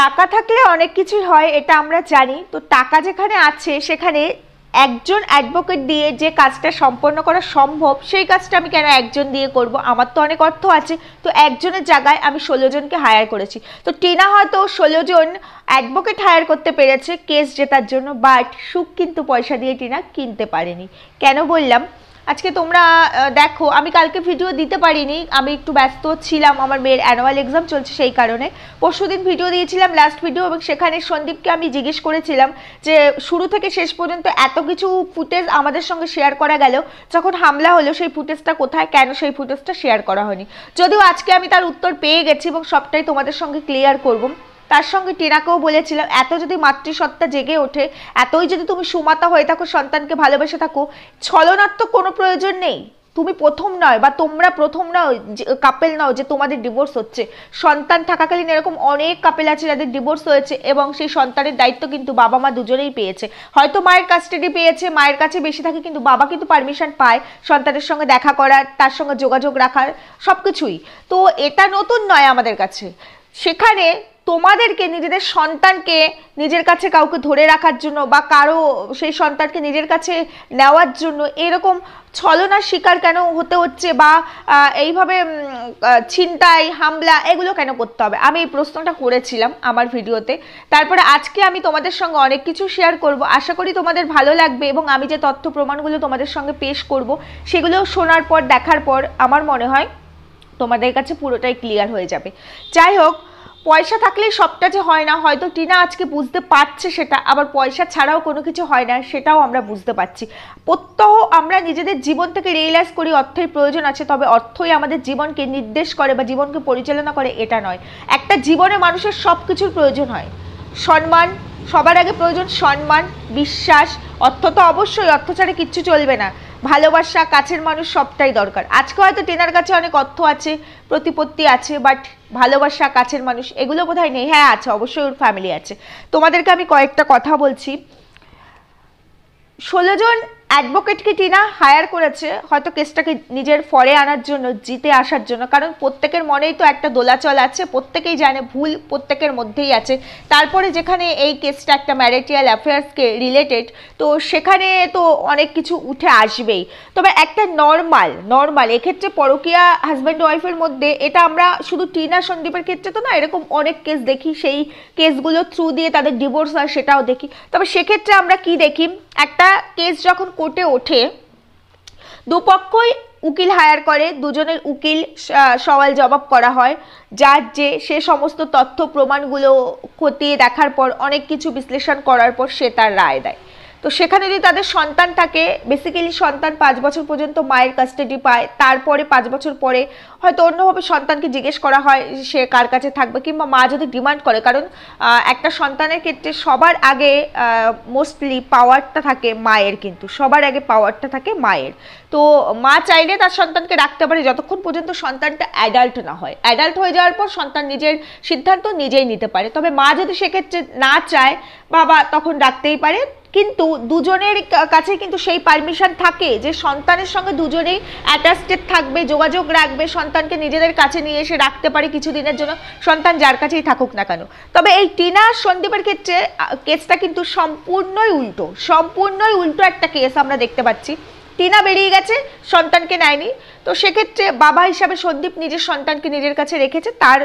টাকা থাকলে অনেক কিছুই হয় এটা আমরা জানি তো টাকা যেখানে আছে সেখানে একজন অ্যাডভোকেট দিয়ে যে কাজটা সম্পন্ন করা সম্ভব সেই কাজটা আমি কেন একজন দিয়ে করব আমার তো অনেক অর্থ আছে তো একজনের জায়গায় আমি ষোলো জনকে হায়ার করেছি তো টিনা হয়তো ষোলো জন অ্যাডভোকেট হায়ার করতে পেরেছে কেস জেতার জন্য বাট সুখ কিন্তু পয়সা দিয়ে টিনা কিনতে পারেনি কেন বললাম আজকে তোমরা দেখো আমি কালকে ভিডিও দিতে পারিনি আমি একটু ব্যস্ত ছিলাম আমার মেয়ের অ্যানুয়াল এক্সাম চলছে সেই কারণে পরশু দিন ভিডিও দিয়েছিলাম লাস্ট ভিডিও এবং সেখানে সন্দীপকে আমি জিজ্ঞেস করেছিলাম যে শুরু থেকে শেষ পর্যন্ত এত কিছু ফুটেজ আমাদের সঙ্গে শেয়ার করা গেল যখন হামলা হলো সেই ফুটেজটা কোথায় কেন সেই ফুটেজটা শেয়ার করা হয়নি যদিও আজকে আমি তার উত্তর পেয়ে গেছি এবং সবটাই তোমাদের সঙ্গে ক্লিয়ার করবো তার সঙ্গে টিনাকেও বলেছিলাম এত যদি মাতৃসত্তা জেগে ওঠে এতই যদি তুমি সুমাতা হয়ে থাকো সন্তানকে ভালোবেসে থাকো ছলনার তো কোনো প্রয়োজন নেই তুমি প্রথম নয় বা তোমরা প্রথম নয় কাপেল নও যে তোমাদের ডিভোর্স হচ্ছে সন্তান থাকাকালীন এরকম অনেক কাপেল আছে যাদের ডিভোর্স হয়েছে এবং সেই সন্তানের দায়িত্ব কিন্তু বাবা মা দুজনেই পেয়েছে হয়তো মায়ের কাস্টাডি পেয়েছে মায়ের কাছে বেশি থাকে কিন্তু বাবা কিন্তু পারমিশন পায় সন্তানের সঙ্গে দেখা করার তার সঙ্গে যোগাযোগ রাখার সব কিছুই তো এটা নতুন নয় আমাদের কাছে সেখানে তোমাদেরকে নিজেদের সন্তানকে নিজের কাছে কাউকে ধরে রাখার জন্য বা কারো সেই সন্তানকে নিজের কাছে নেওয়ার জন্য এরকম ছলনার শিকার কেন হতে হচ্ছে বা এইভাবে ছিনতাই হামলা এগুলো কেন করতে হবে আমি এই প্রশ্নটা করেছিলাম আমার ভিডিওতে তারপরে আজকে আমি তোমাদের সঙ্গে অনেক কিছু শেয়ার করব আশা করি তোমাদের ভালো লাগবে এবং আমি যে তথ্য প্রমাণগুলো তোমাদের সঙ্গে পেশ করব সেগুলো শোনার পর দেখার পর আমার মনে হয় তোমাদের কাছে পুরোটাই ক্লিয়ার হয়ে যাবে যাই হোক পয়সা থাকলে সবটা যে হয় না হয়তো টিনা আজকে বুঝতে পারছে সেটা আবার পয়সা ছাড়াও কোনো কিছু হয় না সেটাও আমরা বুঝতে পারছি প্রত্যহ আমরা নিজেদের জীবন থেকে রিয়েলাইজ করি অর্থের প্রয়োজন আছে তবে অর্থই আমাদের জীবনকে নির্দেশ করে বা জীবনকে পরিচালনা করে এটা নয় একটা জীবনে মানুষের সব কিছুর প্রয়োজন হয় সম্মান সবার আগে প্রয়োজন সম্মান বিশ্বাস অর্থ তো অবশ্যই অর্থ ছাড়া কিচ্ছু চলবে না ভালোবাসা কাছের মানুষ সবটাই দরকার আজকে হয়তো টেনার কাছে অনেক অর্থ আছে প্রতিপত্তি আছে বাট ভালোবাসা কাছের মানুষ এগুলো বোধ হয় নেই হ্যাঁ আছে অবশ্যই ওর ফ্যামিলি আছে তোমাদেরকে আমি কয়েকটা কথা বলছি ষোলো জন অ্যাডভোকেটকে টিনা হায়ার করেছে হয়তো কেসটাকে নিজের ফরে আনার জন্য জিতে আসার জন্য কারণ প্রত্যেকের মনেই তো একটা দোলাচল আছে প্রত্যেকেই জানে ভুল প্রত্যেকের মধ্যেই আছে তারপরে যেখানে এই কেসটা একটা ম্যারেটিয়াল অ্যাফেয়ার্সকে রিলেটেড তো সেখানে তো অনেক কিছু উঠে আসবেই তবে একটা নর্মাল নর্মাল এক্ষেত্রে পরকীয়া হাজব্যান্ড ওয়াইফের মধ্যে এটা আমরা শুধু টিনা সন্দীপের ক্ষেত্রে তো না এরকম অনেক কেস দেখি সেই কেসগুলো থ্রু দিয়ে তাদের ডিভোর্স হয় সেটাও দেখি তবে সেক্ষেত্রে আমরা কি দেখি একটা কেস যখন কোর্টে ওঠে দুপক্ষই উকিল হায়ার করে দুজনের উকিল সওয়াল জবাব করা হয় যার যে সে সমস্ত তথ্য প্রমাণগুলো খতিয়ে দেখার পর অনেক কিছু বিশ্লেষণ করার পর সে তার রায় দেয় তো সেখানে যদি তাদের সন্তান থাকে বেসিক্যালি সন্তান পাঁচ বছর পর্যন্ত মায়ের কাস্টাডি পায় তারপরে পাঁচ বছর পরে হয়তো অন্যভাবে সন্তানকে জিজ্ঞেস করা হয় সে কার কাছে থাকবে কিংবা মা যদি ডিমান্ড করে কারণ একটা সন্তানের ক্ষেত্রে সবার আগে মোস্টলি পাওয়ারটা থাকে মায়ের কিন্তু সবার আগে পাওয়ারটা থাকে মায়ের তো মা চাইলে তার সন্তানকে রাখতে পারে যতক্ষণ পর্যন্ত সন্তানটা অ্যাডাল্ট না হয় অ্যাডাল্ট হয়ে যাওয়ার পর সন্তান নিজের সিদ্ধান্ত নিজেই নিতে পারে তবে মা যদি সেক্ষেত্রে না চায় বাবা তখন রাখতেই পারে কিন্তু দুজনের কাছে কিন্তু সেই পারমিশন থাকে যে সন্তানের সঙ্গে দুজনেই অ্যাটাস্টেড থাকবে যোগাযোগ রাখবে সন্তানকে নিজেদের কাছে নিয়ে এসে রাখতে পারে কিছুদিনের জন্য সন্তান যার কাছেই থাকুক না কেন তবে এই টিনা সন্দীপের ক্ষেত্রে কেসটা কিন্তু সম্পূর্ণই উল্টো সম্পূর্ণই উল্টো একটা কেস আমরা দেখতে পাচ্ছি টিনা বেরিয়ে গেছে সন্তানকে নেয়নি তো সেক্ষেত্রে বাবা হিসাবে সন্দীপ নিজের সন্তানকে নিজের কাছে রেখেছে তার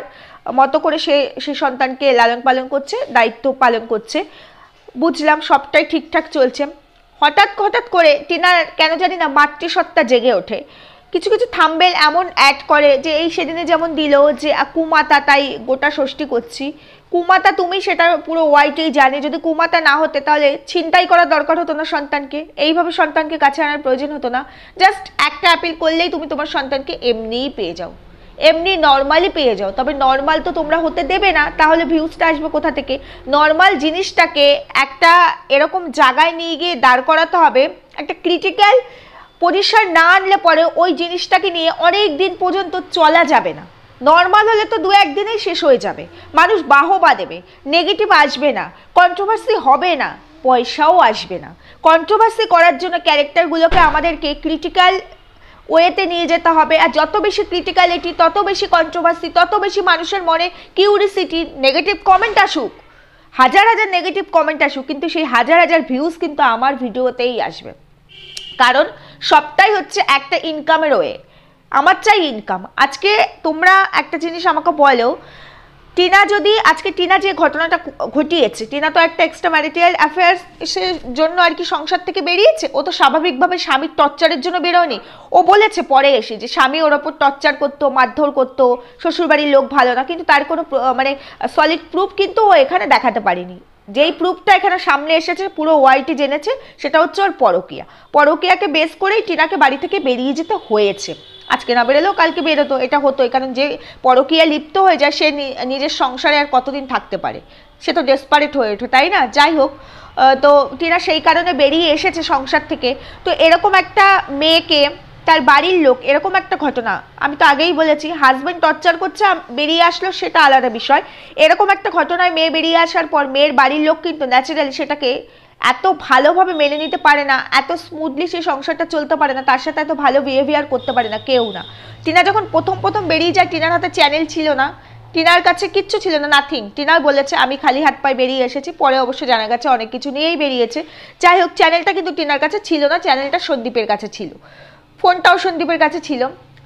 মতো করে সে সেই সন্তানকে লালন পালন করছে দায়িত্ব পালন করছে বুঝলাম সবটাই ঠিকঠাক চলছে হঠাৎ হঠাৎ করে টিনার কেন জানি না মাতৃসত্তা জেগে ওঠে কিছু কিছু থাম্বেল এমন অ্যাড করে যে এই সেদিনে যেমন দিল যে কুমাতা তাই গোটা ষষ্ঠী করছি কুমাতা তুমি সেটা পুরো ওয়াইটেই জানে যদি কুমাতা না হতে তাহলে ছিনতাই করার দরকার হতো না সন্তানকে এইভাবে সন্তানকে কাছে আনার প্রয়োজন হতো না জাস্ট একটা অ্যাপিল করলেই তুমি তোমার সন্তানকে এমনিই পেয়ে যাও এমনি নর্মালি পেয়ে যাও তবে নর্মাল তো তোমরা হতে দেবে না তাহলে ভিউজটা আসবে কোথা থেকে নর্মাল জিনিসটাকে একটা এরকম জায়গায় নিয়ে গিয়ে দাঁড় করাতে হবে একটা ক্রিটিক্যাল পজিশন না আনলে পরে ওই জিনিসটাকে নিয়ে অনেক দিন পর্যন্ত চলা যাবে না নর্মাল হলে তো দু একদিনেই শেষ হয়ে যাবে মানুষ বাহবা দেবে নেগেটিভ আসবে না কন্ট্রোভার্সি হবে না পয়সাও আসবে না কন্ট্রোভার্সি করার জন্য ক্যারেক্টারগুলোকে আমাদেরকে ক্রিটিক্যাল ওয়েতে নিয়ে যেতে হবে আর যত বেশি ক্রিটিক্যালিটি তত বেশি কন্ট্রোভার্সি তত বেশি মানুষের মনে কিউরিসিটি নেগেটিভ কমেন্ট আসুক হাজার হাজার নেগেটিভ কমেন্ট আসুক কিন্তু সেই হাজার হাজার ভিউজ কিন্তু আমার ভিডিওতেই আসবে কারণ সবটাই হচ্ছে একটা ইনকামের ওয়ে আমার চাই ইনকাম আজকে তোমরা একটা জিনিস আমাকে বলো টিনা যদি আজকে টিনা যে ঘটনাটা ঘটিয়েছে টিনা তো একটা এক্সট্রা ম্যারিটাল অ্যাফেয়ার্সের জন্য আর কি সংসার থেকে বেরিয়েছে ও তো স্বাভাবিকভাবে স্বামীর টর্চারের জন্য বেরোয়নি ও বলেছে পরে এসে যে স্বামী ওর ওপর টর্চার করতো মারধর করতো শ্বশুরবাড়ির লোক ভালো না কিন্তু তার কোনো মানে সলিড প্রুফ কিন্তু ও এখানে দেখাতে পারেনি যেই প্রুফটা এখানে সামনে এসেছে পুরো ওয়াইটি জেনেছে সেটা হচ্ছে ওর পরকিয়া পরকিয়াকে বেস করেই টিনাকে বাড়ি থেকে বেরিয়ে যেতে হয়েছে আজকে না বেরোলেও কালকে বেরোতো এটা হতো কারণ যে পরকিয়া লিপ্ত হয়ে যায় সে নিজের সংসারে আর কতদিন থাকতে পারে সে তো ডেসপারেট হয়ে ওঠে তাই না যাই হোক তো টিনা সেই কারণে বেরিয়ে এসেছে সংসার থেকে তো এরকম একটা মেয়েকে তার বাড়ির লোক এরকম একটা ঘটনা আমি তো আগেই বলেছি হাজব্যান্ড টর্চার করছে বেরিয়ে আসলো সেটা আলাদা বিষয় এরকম একটা ঘটনায় মেয়ে বেরিয়ে আসার পর মেয়ের বাড়ির লোক কিন্তু ন্যাচারালি সেটাকে এত ভালোভাবে মেনে নিতে পারে না এত স্মুথলি সে সংসারটা চলতে পারে না তার সাথে এত ভালো বিহেভিয়ার করতে পারে না কেউ না টিনা যখন প্রথম প্রথম বেরিয়ে যায় টিনার হাতে চ্যানেল ছিল না টিনার কাছে কিচ্ছু ছিল না নাথিং টিনার বলেছে আমি খালি হাত পায়ে বেরিয়ে এসেছি পরে অবশ্য জানা গেছে অনেক কিছু নিয়েই বেরিয়েছে যাই হোক চ্যানেলটা কিন্তু টিনার কাছে ছিল না চ্যানেলটা সন্দীপের কাছে ছিল ফোনটাও সন্দীপের কাছে ছিল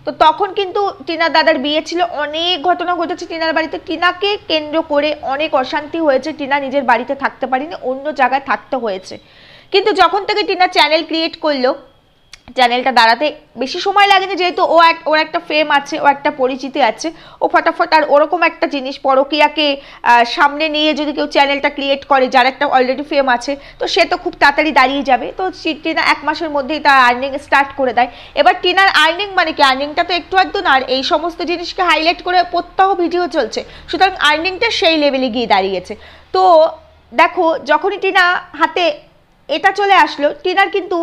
তো তখন কিন্তু টিনার দাদার বিয়ে ছিল অনেক ঘটনা ঘটেছে টিনার বাড়িতে টিনাকে কেন্দ্র করে অনেক অশান্তি হয়েছে টিনা নিজের বাড়িতে থাকতে পারেনি অন্য জায়গায় থাকতে হয়েছে কিন্তু যখন থেকে টিনা চ্যানেল ক্রিয়েট করলো চ্যানেলটা দাঁড়াতে বেশি সময় লাগেনি যেহেতু ও এক ওর একটা ফেম আছে ও একটা পরিচিতি আছে ও ফটাফট আর ওরকম একটা জিনিস পরকিয়াকে সামনে নিয়ে যদি কেউ চ্যানেলটা ক্রিয়েট করে যার একটা অলরেডি ফেম আছে তো সে তো খুব তাড়াতাড়ি দাঁড়িয়ে যাবে তো টিনা এক মাসের মধ্যেই তার আর্নিং স্টার্ট করে দেয় এবার টিনার আর্নিং মানে কি আর্নিংটা তো একটু একদম আর এই সমস্ত জিনিসকে হাইলাইট করে প্রত্যহ ভিডিও চলছে সুতরাং আর্নিংটা সেই লেভেলে গিয়ে দাঁড়িয়েছে তো দেখো যখনই টিনা হাতে এটা চলে আসলো টিনার কিন্তু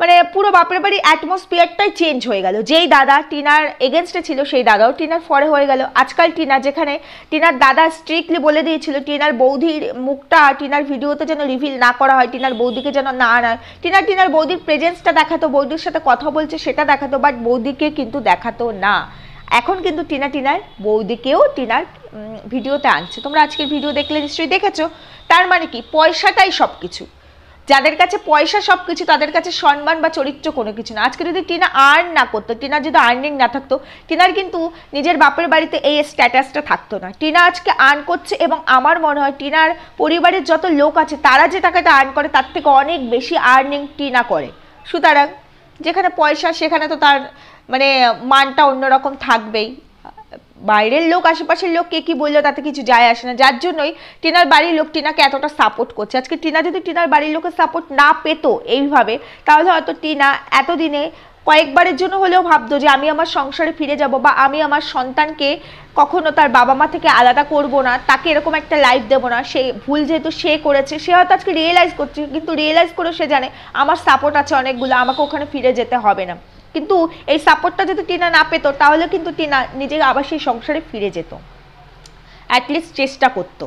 মানে পুরো বাপের বাড়ি অ্যাটমসফিয়ারটাই চেঞ্জ হয়ে গেল যেই দাদা টিনার এগেনস্টে ছিল সেই দাদাও টিনার ফরে হয়ে গেল আজকাল টিনা যেখানে টিনার দাদা স্ট্রিক্টলি বলে দিয়েছিল টিনার বৌদির মুখটা টিনার ভিডিওতে যেন রিভিল না করা হয় টিনার বৌদিকে যেন না আনা টিনার টিনার বৌদির প্রেজেন্সটা দেখাতো বৌদির সাথে কথা বলছে সেটা দেখাতো বাট বৌদিকে কিন্তু দেখাতো না এখন কিন্তু টিনা টিনার বৌদিকেও টিনার ভিডিওতে আনছে তোমরা আজকের ভিডিও দেখলে নিশ্চয়ই দেখেছো তার মানে কি পয়সাটাই সব কিছু যাদের কাছে পয়সা সব কিছু তাদের কাছে সম্মান বা চরিত্র কোনো কিছু না আজকে যদি টিনা আর্ন না করতো টিনার যদি আর্নিং না থাকতো টিনার কিন্তু নিজের বাপের বাড়িতে এই স্ট্যাটাসটা থাকতো না টিনা আজকে আর্ন করছে এবং আমার মনে হয় টিনার পরিবারের যত লোক আছে তারা যে টাকাটা আর্ন করে তার থেকে অনেক বেশি আর্নিং টিনা করে সুতরাং যেখানে পয়সা সেখানে তো তার মানে মানটা অন্যরকম থাকবেই বাইরের লোক আশেপাশের লোক কে কি বললো তাতে কিছু যায় আসে না যার জন্যই টিনার বাড়ির লোক টিনাকে এতটা সাপোর্ট করছে আজকে টিনা যদি টিনার বাড়ির লোকের সাপোর্ট না পেত এইভাবে তাহলে হয়তো টিনা এতদিনে কয়েকবারের জন্য হলেও ভাবতো যে আমি আমার সংসারে ফিরে যাব বা আমি আমার সন্তানকে কখনো তার বাবা মা থেকে আলাদা করব না তাকে এরকম একটা লাইফ দেবো না সে ভুল যেহেতু সে করেছে সে হয়তো আজকে রিয়েলাইজ করছে কিন্তু রিয়েলাইজ করে সে জানে আমার সাপোর্ট আছে অনেকগুলো আমাকে ওখানে ফিরে যেতে হবে না কিন্তু এই সাপোর্টটা যদি টিনা না পেত তাহলে কিন্তু টিনা নিজের আবার সেই সংসারে ফিরে যেত অ্যাটলিস্ট চেষ্টা করতো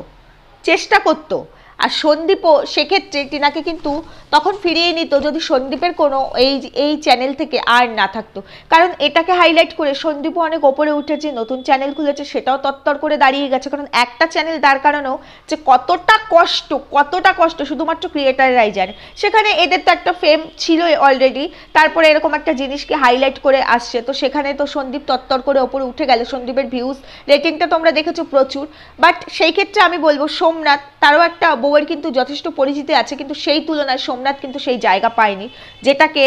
চেষ্টা করতো আর সন্দীপও সেক্ষেত্রে টিনাকে কিন্তু তখন ফিরিয়ে নিত যদি সন্দীপের কোনো এই এই চ্যানেল থেকে আর না থাকতো কারণ এটাকে হাইলাইট করে সন্দীপও অনেক ওপরে উঠেছে নতুন চ্যানেল খুলেছে সেটাও তত্তর করে দাঁড়িয়ে গেছে কারণ একটা চ্যানেল দাঁড় কারণেও যে কতটা কষ্ট কতটা কষ্ট শুধুমাত্র ক্রিয়েটাররাই জানে সেখানে এদের তো একটা ফেম ছিল অলরেডি তারপরে এরকম একটা জিনিসকে হাইলাইট করে আসছে তো সেখানে তো সন্দীপ তত্তর করে ওপরে উঠে গেল সন্দীপের ভিউজ রেটিংটা তোমরা দেখেছো প্রচুর বাট সেই ক্ষেত্রে আমি বলবো সোমনাথ তারও একটা বউয়ের কিন্তু যথেষ্ট পরিচিতি আছে কিন্তু সেই তুলনায় সোমনাথ কিন্তু সেই জায়গা পায়নি যেটাকে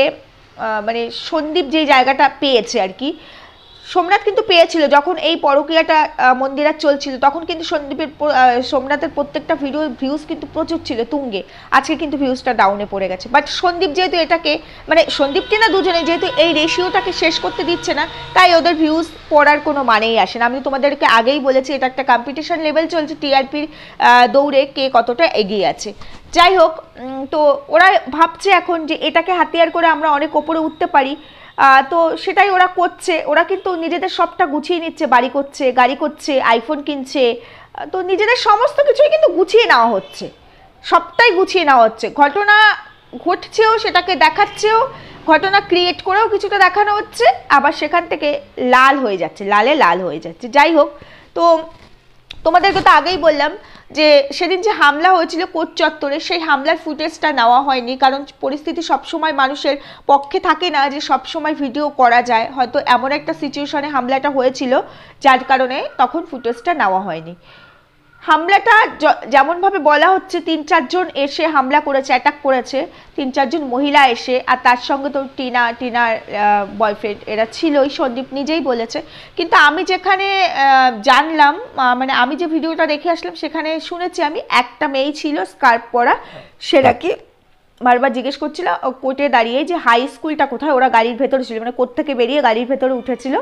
মানে সন্দীপ যে জায়গাটা পেয়েছে আর কি সোমনাথ কিন্তু পেয়েছিল যখন এই পরকীয়াটা মন্দিরা চলছিল তখন কিন্তু সন্দীপের সোমনাথের প্রত্যেকটা ভিডিও ভিউজ কিন্তু প্রচুর ছিল তুঙ্গে আজকে কিন্তু ভিউজটা ডাউনে পড়ে গেছে বাট সন্দীপ যেহেতু এটাকে মানে সন্দীপ না দুজনে যেহেতু এই রেশিওটাকে শেষ করতে দিচ্ছে না তাই ওদের ভিউজ পড়ার কোনো মানেই আসে না আমি তোমাদেরকে আগেই বলেছি এটা একটা কম্পিটিশন লেভেল চলছে টিআরপির দৌড়ে কে কতটা এগিয়ে আছে যাই হোক তো ওরা ভাবছে এখন যে এটাকে হাতিয়ার করে আমরা অনেক ওপরে উঠতে পারি তো সেটাই ওরা করছে ওরা কিন্তু নিজেদের সবটা গুছিয়ে নিচ্ছে বাড়ি করছে গাড়ি করছে আইফোন কিনছে তো নিজেদের সমস্ত কিছুই কিন্তু গুছিয়ে নেওয়া হচ্ছে সবটাই গুছিয়ে নেওয়া হচ্ছে ঘটনা ঘটছেও সেটাকে দেখাচ্ছেও ঘটনা ক্রিয়েট করেও কিছুটা দেখানো হচ্ছে আবার সেখান থেকে লাল হয়ে যাচ্ছে লালে লাল হয়ে যাচ্ছে যাই হোক তো তোমাদেরকে তো আগেই বললাম যে সেদিন যে হামলা হয়েছিল কোচ চত্বরে সেই হামলার ফুটেজটা নেওয়া হয়নি কারণ পরিস্থিতি সবসময় মানুষের পক্ষে থাকে না যে সবসময় ভিডিও করা যায় হয়তো এমন একটা সিচুয়েশনে হামলাটা হয়েছিল যার কারণে তখন ফুটেজটা নেওয়া হয়নি হামলাটা যেমনভাবে বলা হচ্ছে তিন চারজন এসে হামলা করেছে অ্যাটাক করেছে তিন চারজন মহিলা এসে আর তার সঙ্গে তো টিনা টিনার বয়ফ্রেন্ড এরা ছিলই সন্দীপ নিজেই বলেছে কিন্তু আমি যেখানে জানলাম মানে আমি যে ভিডিওটা দেখে আসলাম সেখানে শুনেছি আমি একটা মেয়েই ছিল স্কার্প পরা সেটাকে বারবার জিজ্ঞেস করছিল কোর্টে দাঁড়িয়ে যে হাই স্কুলটা কোথায় ওরা গাড়ির ভেতরে ছিল মানে কোর্ট থেকে বেরিয়ে গাড়ির ভেতরে উঠেছিল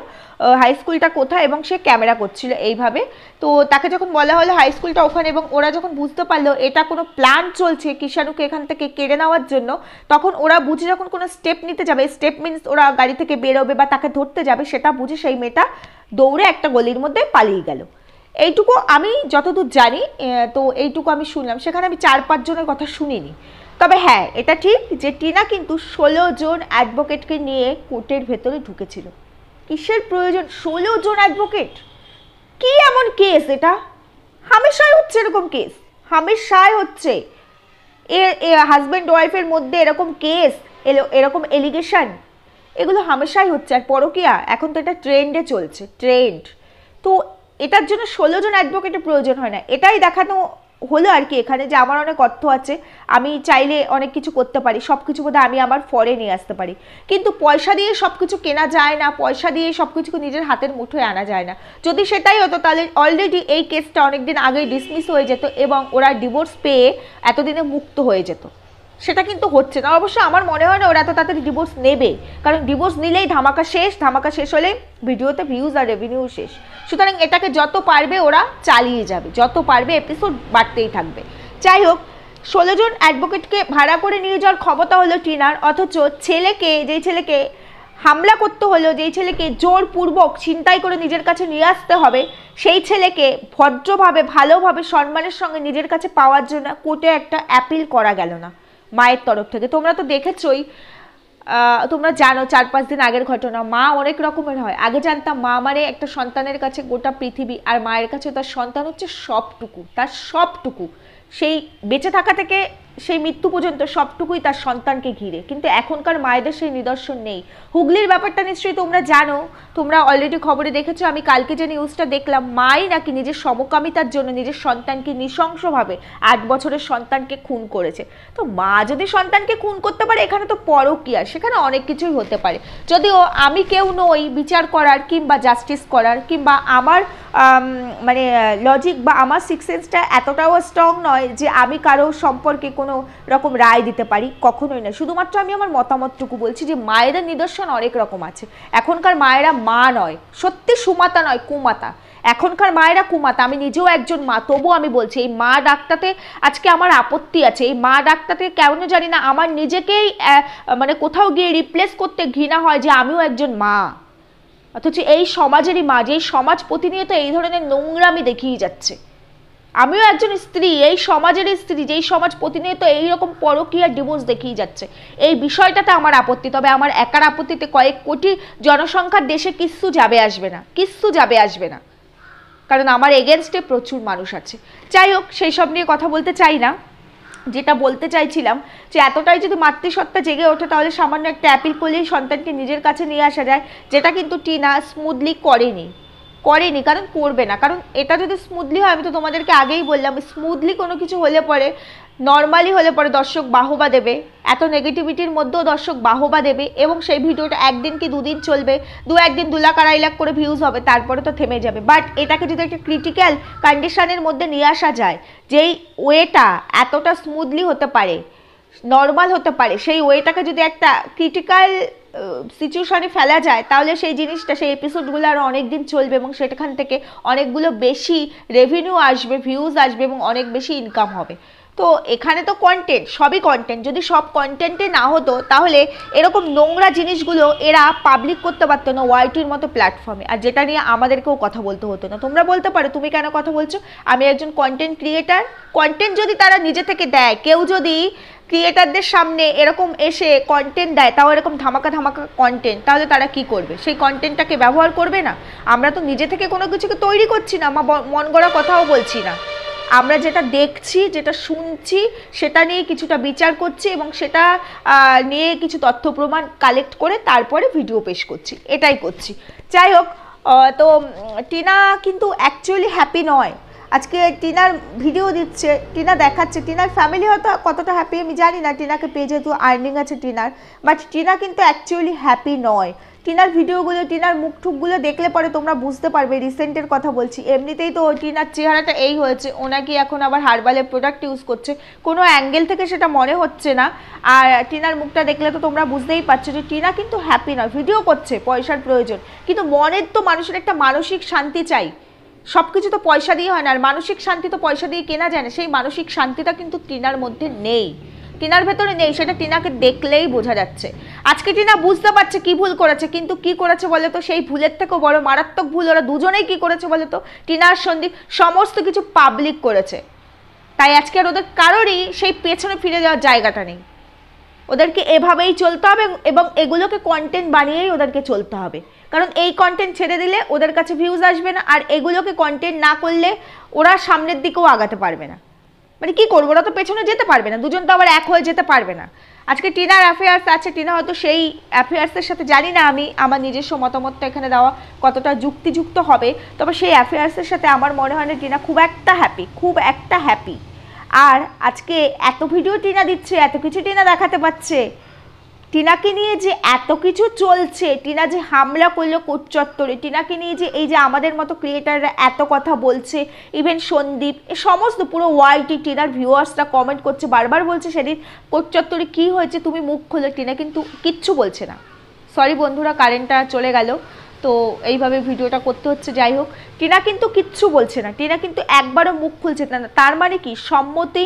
হাই স্কুলটা কোথায় এবং সে ক্যামেরা করছিল এইভাবে তো তাকে যখন বলা হলো হাই স্কুলটা ওখানে এবং ওরা যখন বুঝতে পারলো এটা কোনো প্ল্যান চলছে কিষাণুকে এখান থেকে কেড়ে নেওয়ার জন্য তখন ওরা বুঝে যখন কোনো স্টেপ নিতে যাবে স্টেপ মিনস ওরা গাড়ি থেকে বেরোবে বা তাকে ধরতে যাবে সেটা বুঝে সেই মেয়েটা দৌড়ে একটা গলির মধ্যে পালিয়ে গেল এইটুকু আমি যতদূর জানি তো এইটুকু আমি শুনলাম সেখানে আমি চার পাঁচজনের কথা শুনিনি তবে হ্যাঁ এটা ঠিক যে টিনা কিন্তু ষোলো জন অ্যাডভোকেটকে নিয়ে কোর্টের ভেতরে ঢুকেছিল কিসের প্রয়োজন ষোলো জন অ্যাডভোকেট কি এমন কেস এটা হামেশাই হচ্ছে এরকম কেস হামেশাই হচ্ছে এ হাজব্যান্ড ওয়াইফের মধ্যে এরকম কেস এলো এরকম এলিগেশন এগুলো হামেশাই হচ্ছে আর পরকিয়া এখন তো এটা ট্রেন্ডে চলছে ট্রেন্ড তো এটার জন্য ষোলো জন অ্যাডভোকেটের প্রয়োজন হয় না এটাই দেখানো হলো আর কি এখানে যে আমার অনেক অর্থ আছে আমি চাইলে অনেক কিছু করতে পারি সব কিছু বোধহয় আমি আমার ফরে নিয়ে আসতে পারি কিন্তু পয়সা দিয়ে সব কিছু কেনা যায় না পয়সা দিয়ে সব কিছু নিজের হাতের মুঠোয় আনা যায় না যদি সেটাই হতো তাহলে অলরেডি এই কেসটা অনেকদিন আগে ডিসমিস হয়ে যেত এবং ওরা ডিভোর্স পেয়ে এতদিনে মুক্ত হয়ে যেত সেটা কিন্তু হচ্ছে না অবশ্য আমার মনে হয় না ওরা এত তাড়াতাড়ি ডিভোর্স নেবে কারণ ডিভোর্স নিলেই ধামাকা শেষ ধামাকা শেষ হলে ভিডিওতে ভিউজ আর রেভিনিউ শেষ সুতরাং এটাকে যত পারবে ওরা চালিয়ে যাবে যত পারবে এপিসোড বাড়তেই থাকবে যাই হোক ষোলো জন অ্যাডভোকেটকে ভাড়া করে নিয়ে যাওয়ার ক্ষমতা হলো টিনার অথচ ছেলেকে যেই ছেলেকে হামলা করতে হলো যেই ছেলেকে জোরপূর্বক ছিনতাই করে নিজের কাছে নিয়ে আসতে হবে সেই ছেলেকে ভদ্রভাবে ভালোভাবে সম্মানের সঙ্গে নিজের কাছে পাওয়ার জন্য কোর্টে একটা অ্যাপিল করা গেল না মায়ের তরফ থেকে তোমরা তো দেখেছই তোমরা জানো চার পাঁচ দিন আগের ঘটনা মা অনেক রকমের হয় আগে জানতাম মা মানে একটা সন্তানের কাছে গোটা পৃথিবী আর মায়ের কাছে তার সন্তান হচ্ছে সবটুকু তার সবটুকু সেই বেঁচে থাকা থেকে সেই মৃত্যু পর্যন্ত সবটুকুই তার সন্তানকে ঘিরে কিন্তু এখনকার মায়েদের সেই নিদর্শন নেই হুগলির ব্যাপারটা নিশ্চয়ই তোমরা জানো তোমরা অলরেডি খবরে দেখেছো আমি কালকে যে নিউজটা দেখলাম মাই নাকি নিজের সমকামিতার জন্য নিজের সন্তানকে নৃশংসভাবে আট বছরের সন্তানকে খুন করেছে তো মা যদি সন্তানকে খুন করতে পারে এখানে তো পরকিয়া সেখানে অনেক কিছুই হতে পারে যদিও আমি কেউ নই বিচার করার কিংবা জাস্টিস করার কিংবা আমার মানে লজিক বা আমার সিক্স সেন্সটা এতটাও স্ট্রং নয় যে আমি কারো সম্পর্কে কোনো রকম রায় দিতে পারি কখনোই না শুধুমাত্র আমি আমার মতামতটুকু বলছি যে মায়েদের নিদর্শন অনেক রকম আছে এখনকার মায়েরা মা নয় সত্যি সুমাতা নয় কুমাতা এখনকার মায়েরা কুমাতা আমি নিজেও একজন মা তবুও আমি বলছি এই মা ডাকটাতে আজকে আমার আপত্তি আছে এই মা ডাকটাতে কেমন জানি না আমার নিজেকেই মানে কোথাও গিয়ে রিপ্লেস করতে ঘৃণা হয় যে আমিও একজন মা অথচ এই সমাজেরই মাঝে এই সমাজ প্রতিনিয়ত এই ধরনের নোংরামি দেখিয়ে যাচ্ছে আমিও একজন স্ত্রী এই সমাজের স্ত্রী যেই সমাজ প্রতিনিয়ত এইরকম পরকীয়া ডিভোর্স দেখিয়ে যাচ্ছে এই বিষয়টাতে আমার আপত্তি তবে আমার একার আপত্তিতে কয়েক কোটি জনসংখ্যার দেশে কিচ্ছু যাবে আসবে না কিচ্ছু যাবে আসবে না কারণ আমার এগেনস্টে প্রচুর মানুষ আছে যাই হোক সেই সব নিয়ে কথা বলতে চাই না যেটা বলতে চাইছিলাম যে এতটাই যদি মাতৃসত্তা জেগে ওঠে তাহলে সামান্য একটা অ্যাপিল করলেই সন্তানকে নিজের কাছে নিয়ে আসা যায় যেটা কিন্তু টিনা স্মুথলি করেনি করেনি কারণ করবে না কারণ এটা যদি স্মুথলি হয় আমি তো তোমাদেরকে আগেই বললাম স্মুথলি কোনো কিছু হলে পরে নর্মালি হলে পরে দর্শক বাহবা দেবে এত নেগেটিভিটির মধ্যেও দর্শক বাহবা দেবে এবং সেই ভিডিওটা একদিন কি দুদিন চলবে দু একদিন দু লাখ আড়াই লাখ করে ভিউজ হবে তারপরে তো থেমে যাবে বাট এটাকে যদি একটা ক্রিটিক্যাল কন্ডিশনের মধ্যে নিয়ে আসা যায় যেই ওয়েটা এতটা স্মুথলি হতে পারে নর্মাল হতে পারে সেই ওয়েটাকে যদি একটা ক্রিটিক্যাল সিচুয়েশনে ফেলা যায় তাহলে সেই জিনিসটা সেই এপিসোডগুলো আরও অনেক দিন চলবে এবং সেখান থেকে অনেকগুলো বেশি রেভিনিউ আসবে ভিউজ আসবে এবং অনেক বেশি ইনকাম হবে তো এখানে তো কন্টেন্ট সবই কন্টেন্ট যদি সব কন্টেন্টে না হতো তাহলে এরকম নোংরা জিনিসগুলো এরা পাবলিক করতে পারতো না ওয়াইটির মতো প্ল্যাটফর্মে আর যেটা নিয়ে আমাদেরকেও কথা বলতে হতো না তোমরা বলতে পারো তুমি কেন কথা বলছো আমি একজন কন্টেন্ট ক্রিয়েটার কন্টেন্ট যদি তারা নিজে থেকে দেয় কেউ যদি ক্রিয়েটারদের সামনে এরকম এসে কন্টেন্ট দেয় তাও এরকম ধামাকা ধামাকা কন্টেন্ট তাহলে তারা কি করবে সেই কন্টেন্টটাকে ব্যবহার করবে না আমরা তো নিজে থেকে কোনো কিছুকে তৈরি করছি না আমার মন গড়া কথাও বলছি না আমরা যেটা দেখছি যেটা শুনছি সেটা নিয়ে কিছুটা বিচার করছি এবং সেটা নিয়ে কিছু তথ্য প্রমাণ কালেক্ট করে তারপরে ভিডিও পেশ করছি এটাই করছি যাই হোক তো টিনা কিন্তু অ্যাকচুয়ালি হ্যাপি নয় আজকে টিনার ভিডিও দিচ্ছে টিনা দেখাচ্ছে টিনার ফ্যামিলি হয়তো কতটা হ্যাপি আমি জানি না টিনাকে পেয়ে যেহেতু আর্নিং আছে টিনার বাট টিনা কিন্তু অ্যাকচুয়ালি হ্যাপি নয় টিনার ভিডিওগুলো টিনার মুখ ঠুকগুলো দেখলে পরে তোমরা বুঝতে পারবে রিসেন্টের কথা বলছি এমনিতেই তো টিনার চেহারাটা এই হয়েছে ওনাকে এখন আবার হারবালের প্রোডাক্ট ইউজ করছে কোনো অ্যাঙ্গেল থেকে সেটা মনে হচ্ছে না আর টিনার মুখটা দেখলে তো তোমরা বুঝতেই পারছো যে টিনা কিন্তু হ্যাপি নয় ভিডিও করছে পয়সার প্রয়োজন কিন্তু মনের তো মানুষের একটা মানসিক শান্তি চাই সব কিছু তো পয়সা দিয়ে হয় না আর মানসিক শান্তি তো পয়সা দিয়ে কেনা যায় না সেই মানসিক শান্তিটা কিন্তু টিনার মধ্যে নেই টিনার ভেতরে নেই সেটা টিনাকে দেখলেই বোঝা যাচ্ছে আজকে টিনা বুঝতে পারছে কি ভুল করেছে কিন্তু কি করেছে বলে তো সেই ভুলের থেকেও বড় মারাত্মক ভুল ওরা দুজনেই কি করেছে বলে তো টিনার সন্দীপ সমস্ত কিছু পাবলিক করেছে তাই আজকে আর ওদের কারোরই সেই পেছনে ফিরে যাওয়ার জায়গাটা নেই ওদেরকে এভাবেই চলতে হবে এবং এগুলোকে কন্টেন্ট বানিয়েই ওদেরকে চলতে হবে কারণ এই কন্টেন্ট ছেড়ে দিলে ওদের কাছে ভিউজ আসবে না আর এগুলোকে কন্টেন্ট না করলে ওরা সামনের দিকেও আগাতে পারবে না মানে কি করবো ওরা তো পেছনে যেতে পারবে না দুজন তো আবার এক হয়ে যেতে পারবে না আজকে টিনার অ্যাফেয়ার্স আছে টিনা হয়তো সেই অ্যাফেয়ার্সের সাথে জানি না আমি আমার নিজস্ব মতামতটা এখানে দেওয়া কতটা যুক্তিযুক্ত হবে তবে সেই অ্যাফেয়ার্সের সাথে আমার মনে হয় না টিনা খুব একটা হ্যাপি খুব একটা হ্যাপি আর আজকে এত ভিডিও টিনা দিচ্ছে এত কিছু টিনা দেখাতে পাচ্ছে টিনাকে নিয়ে যে এত কিছু চলছে টিনা যে হামলা করলো কোটচত্বরে টিনাকে নিয়ে যে এই যে আমাদের মতো ক্রিয়েটাররা এত কথা বলছে ইভেন সন্দীপ এ সমস্ত পুরো ওয়াইটি টিনার ভিউয়ার্সরা কমেন্ট করছে বারবার বলছে সেদিন কোটচত্বরে কি হয়েছে তুমি মুখ খোলো টিনা কিন্তু কিচ্ছু বলছে না সরি বন্ধুরা কারেন্টটা চলে গেল তো এইভাবে ভিডিওটা করতে হচ্ছে যাই হোক টিনা কিন্তু কিচ্ছু বলছে না টিনা কিন্তু একবারও মুখ খুলছে না তার মানে কি সম্মতি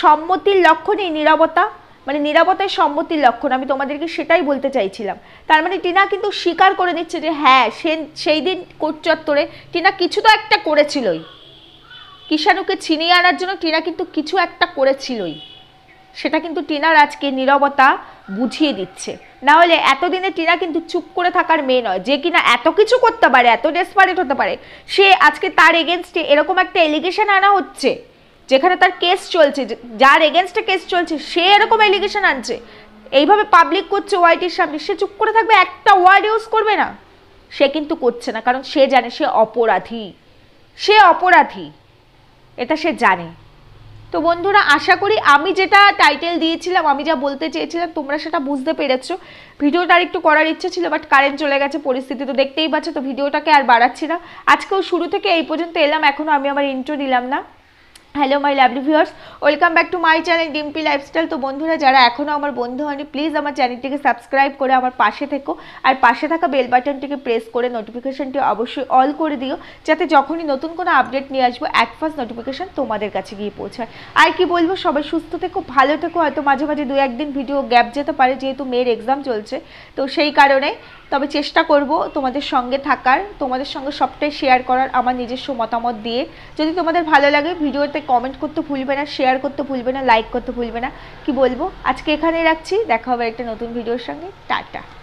সম্মতির লক্ষণেই নিরবতা মানে নিরাপত্তায় সম্মতির লক্ষণ আমি তোমাদেরকে সেটাই বলতে চাইছিলাম তার মানে টিনা কিন্তু স্বীকার করে নিচ্ছে যে হ্যাঁ সে সেই দিন কোট চত্বরে টিনা কিছু তো একটা করেছিলই কিষাণুকে ছিনিয়ে আনার জন্য টিনা কিন্তু কিছু একটা করেছিলই সেটা কিন্তু টিনার আজকে নিরবতা বুঝিয়ে দিচ্ছে না হলে এতদিনে টিনা কিন্তু চুপ করে থাকার মেয়ে নয় যে কিনা এত কিছু করতে পারে এত ডেসপারেট হতে পারে সে আজকে তার এগেনস্টে এরকম একটা এলিগেশন আনা হচ্ছে যেখানে তার কেস চলছে যার এগেনস্টে কেস চলছে সে এরকম অ্যালিগেশন আনছে এইভাবে পাবলিক করছে ওয়াইটির সামনে সে চুপ করে থাকবে একটা ওয়ার্ড ইউজ করবে না সে কিন্তু করছে না কারণ সে জানে সে অপরাধী সে অপরাধী এটা সে জানে তো বন্ধুরা আশা করি আমি যেটা টাইটেল দিয়েছিলাম আমি যা বলতে চেয়েছিলাম তোমরা সেটা বুঝতে পেরেছো ভিডিওটা আর একটু করার ইচ্ছে ছিল বাট কারেন্ট চলে গেছে পরিস্থিতি তো দেখতেই পাচ্ছ তো ভিডিওটাকে আর বাড়াচ্ছি না আজকেও শুরু থেকে এই পর্যন্ত এলাম এখনও আমি আমার ইন্ট্রো দিলাম না hello my lovely viewers welcome back to my channel Dimpi lifestyle তো বন্ধুরা যারা এখনও আমার বন্ধু হয়নি প্লিজ আমার চ্যানেলটিকে সাবস্ক্রাইব করে আমার পাশে থেকো আর পাশে থাকা বেল বাটনটিকে প্রেস করে নোটিফিকেশনটি অবশ্যই অল করে দিও যাতে যখনই নতুন কোনো আপডেট নিয়ে আসবো অ্যাট ফার্স্ট নোটিফিকেশান তোমাদের কাছে গিয়ে পৌঁছায় আর কি বলবো সবাই সুস্থ থেকো ভালো থেকো হয়তো মাঝে মাঝে দু একদিন ভিডিও গ্যাপ যেতে পারে যেহেতু মেয়ের এক্সাম চলছে তো সেই কারণে তবে চেষ্টা করব তোমাদের সঙ্গে থাকার তোমাদের সঙ্গে সবটাই শেয়ার করার আমার নিজস্ব মতামত দিয়ে যদি তোমাদের ভালো লাগে ভিডিওতে কমেন্ট করতে ভুলবে না শেয়ার করতে ভুলবে না লাইক করতে ভুলবে না কি বলবো আজকে এখানে রাখছি দেখা হবে একটা নতুন ভিডিওর সঙ্গে টাটা